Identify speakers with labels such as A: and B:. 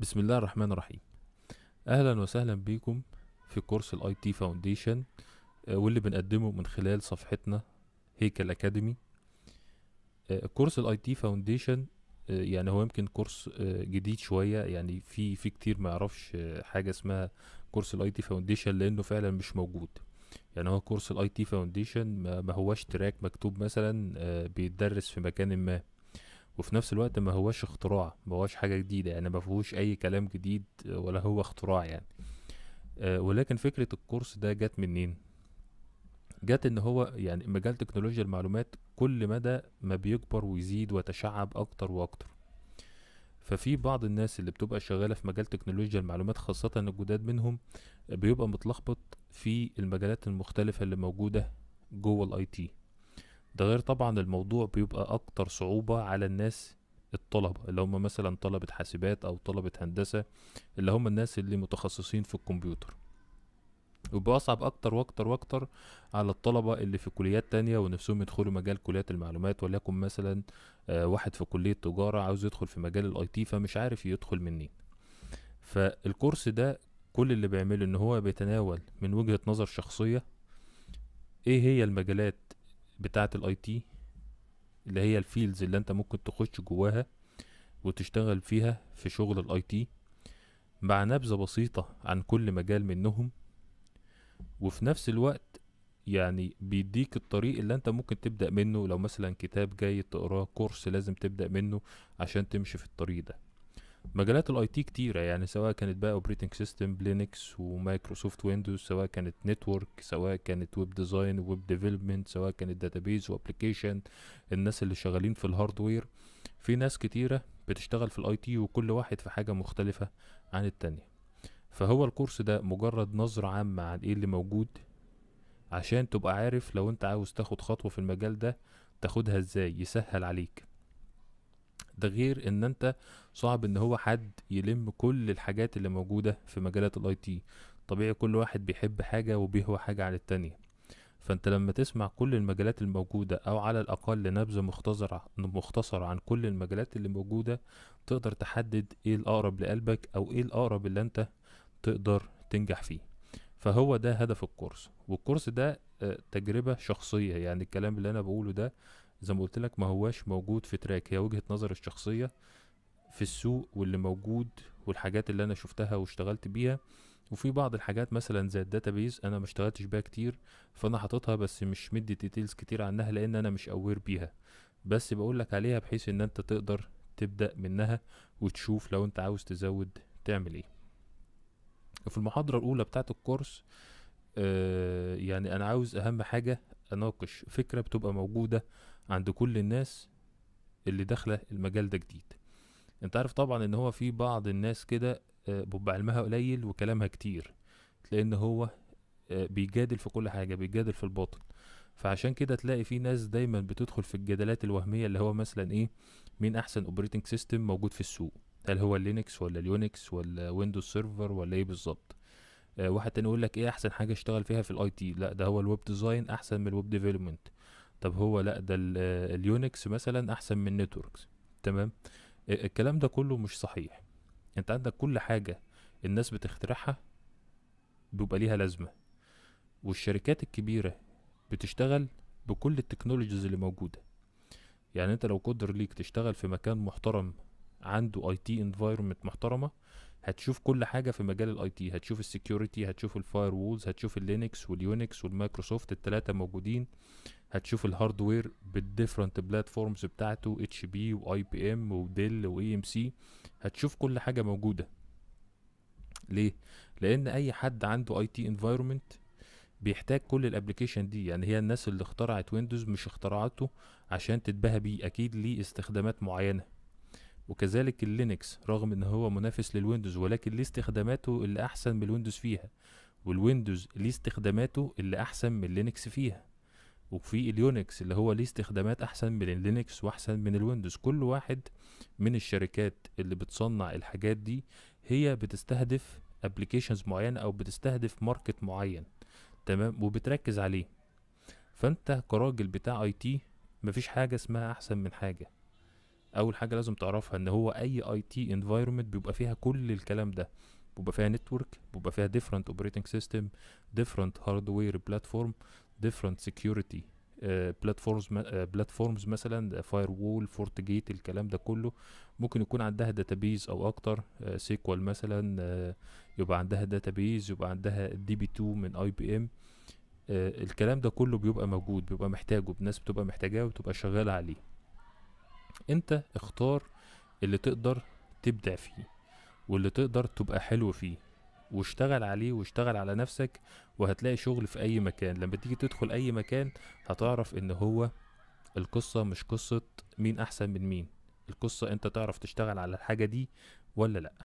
A: بسم الله الرحمن الرحيم اهلا وسهلا بيكم في كورس الاي تي فاونديشن آه، واللي بنقدمه من خلال صفحتنا هيكل اكاديمي آه، كورس الاي تي فاونديشن آه، يعني هو يمكن كورس جديد شويه يعني في في كتير ما يعرفش حاجه اسمها كورس الاي تي فاونديشن لانه فعلا مش موجود يعني هو كورس الاي تي فاونديشن ما هواش تراك مكتوب مثلا بيتدرس في مكان ما وفي نفس الوقت ما هوش اختراع ما هوش حاجة جديدة يعني ما فيهوش أي كلام جديد ولا هو اختراع يعني أه ولكن فكرة الكورس ده جت منين؟ جت ان هو يعني مجال تكنولوجيا المعلومات كل مدى ما بيكبر ويزيد ويتشعب اكتر واكتر ففي بعض الناس اللي بتبقى شغالة في مجال تكنولوجيا المعلومات خاصة الجداد منهم بيبقى متلخبط في المجالات المختلفة اللي موجودة جوه الاي تي ده غير طبعا الموضوع بيبقى اكتر صعوبة على الناس الطلبة اللي هم مثلا طلبة حاسبات او طلبة هندسة اللي هم الناس اللي متخصصين في الكمبيوتر وبيبقى اصعب اكتر واكتر واكتر على الطلبة اللي في كليات تانية ونفسهم يدخلوا مجال كليات المعلومات وليكن مثلا آه، واحد في كلية تجارة عاوز يدخل في مجال الاي تي فمش عارف يدخل منين فالكورس ده كل اللي بيعمله ان هو بيتناول من وجهة نظر شخصية ايه هي المجالات بتاعه الاي تي اللي هي الفيلدز اللي انت ممكن تخش جواها وتشتغل فيها في شغل الاي تي مع نبذة بسيطة عن كل مجال منهم وفي نفس الوقت يعني بيديك الطريق اللي انت ممكن تبدأ منه لو مثلا كتاب جاي تقراه كورس لازم تبدأ منه عشان تمشي في الطريق ده مجالات الاي تي كتيره يعني سواء كانت بقى اوبريتنج سيستم لينكس ومايكروسوفت ويندوز سواء كانت نتورك سواء كانت ويب ديزاين ويب ديفلوبمنت سواء كانت داتابيز وابلكيشن الناس اللي شغالين في الهاردوير في ناس كتيره بتشتغل في الاي تي وكل واحد في حاجه مختلفه عن التانية فهو الكورس ده مجرد نظره عامه عن ايه اللي موجود عشان تبقى عارف لو انت عاوز تاخد خطوه في المجال ده تاخدها ازاي يسهل عليك ده غير ان انت صعب ان هو حد يلم كل الحاجات اللي موجوده في مجالات الاي تي طبيعي كل واحد بيحب حاجه وبيهوى حاجه عن التانية فانت لما تسمع كل المجالات الموجودة او على الاقل نبذة مختصرة مختصرة عن كل المجالات اللي موجودة تقدر تحدد ايه الاقرب لقلبك او ايه الاقرب اللي انت تقدر تنجح فيه فهو ده هدف الكورس والكورس ده آه، تجربة شخصية يعني الكلام اللي انا بقوله ده زي ما قلت لك ما هواش موجود في تراك هي وجهة نظر الشخصية في السوق واللي موجود والحاجات اللي انا شفتها واشتغلت بيها وفي بعض الحاجات مثلا زي الداتابيز انا ما اشتغلتش بيها كتير فانا حاططها بس مش مدي ديتيلز كتير عنها لان انا مش اوير بيها بس بقول لك عليها بحيث ان انت تقدر تبدا منها وتشوف لو انت عاوز تزود تعمل ايه في المحاضره الاولى بتاعه الكورس آه يعني انا عاوز اهم حاجه اناقش فكره بتبقى موجوده عند كل الناس اللي داخله المجال ده جديد انت عارف طبعا ان هو في بعض الناس كده آه، بيبقى علمها قليل وكلامها كتير تلاقي ان هو آه، بيجادل في كل حاجه بيجادل في الباطن فعشان كده تلاقي في ناس دايما بتدخل في الجدالات الوهميه اللي هو مثلا ايه مين احسن اوبريتنج سيستم موجود في السوق هل هو لينكس ولا اليونكس ولا ويندوز سيرفر ولا ايه بالظبط آه، واحد تاني يقول لك ايه احسن حاجه اشتغل فيها في الاي تي لا ده هو الويب ديزاين احسن من الويب ديفلوبمنت طب هو لا ده آه، اليونكس مثلا احسن من نتوركس تمام آه، الكلام ده كله مش صحيح انت عندك كل حاجه الناس بتخترعها بيبقى ليها لازمه والشركات الكبيره بتشتغل بكل التكنولوجيز اللي موجوده يعني انت لو قدر ليك تشتغل في مكان محترم عنده اي تي انفايرمنت محترمه هتشوف كل حاجه في مجال الاي تي هتشوف السكيورتي هتشوف الفاير وولز هتشوف اللينكس واليونكس والمايكروسوفت الثلاثه موجودين هتشوف الهاردوير بالديفرنت بلاتفورمز بتاعته اتش بي واي بي ام وديل واي ام سي هتشوف كل حاجه موجوده ليه لان اي حد عنده اي تي انفايرمنت بيحتاج كل الابلكيشن دي يعني هي الناس اللي اخترعت ويندوز مش اخترعته عشان تتباهى بيه اكيد ليه استخدامات معينه وكذلك اللينكس رغم ان هو منافس للويندوز ولكن ليه استخداماته اللي احسن من الويندوز فيها والويندوز ليه استخداماته اللي احسن من لينكس فيها وفي اليونكس اللي هو ليه استخدامات احسن من اللينكس واحسن من الويندوز كل واحد من الشركات اللي بتصنع الحاجات دي هي بتستهدف ابلكيشنز معينه او بتستهدف ماركت معين تمام وبتركز عليه فانت كراجل بتاع اي تي مفيش حاجه اسمها احسن من حاجه اول حاجه لازم تعرفها ان هو اي اي تي انفايرمنت بيبقى فيها كل الكلام ده بيبقى فيها نتورك بيبقى فيها different operating system different hardware platform different security بلاتفورمز آه، بلاتفورمز آه، مثلا فاير وول فورت جيت الكلام ده كله ممكن يكون عندها داتابيز او اكتر سيكوال آه، uh, مثلا يبقى عندها داتابيز يبقى عندها دي بي 2 من اي بي ام الكلام ده كله بيبقى موجود بيبقى محتاجه الناس بتبقى محتاجاه وبتبقى شغاله عليه انت اختار اللي تقدر تبدع فيه واللي تقدر تبقى حلو فيه واشتغل عليه واشتغل على نفسك وهتلاقي شغل في اي مكان لما تيجي تدخل اي مكان هتعرف ان هو القصة مش قصة مين احسن من مين القصة انت تعرف تشتغل على الحاجة دي ولا لا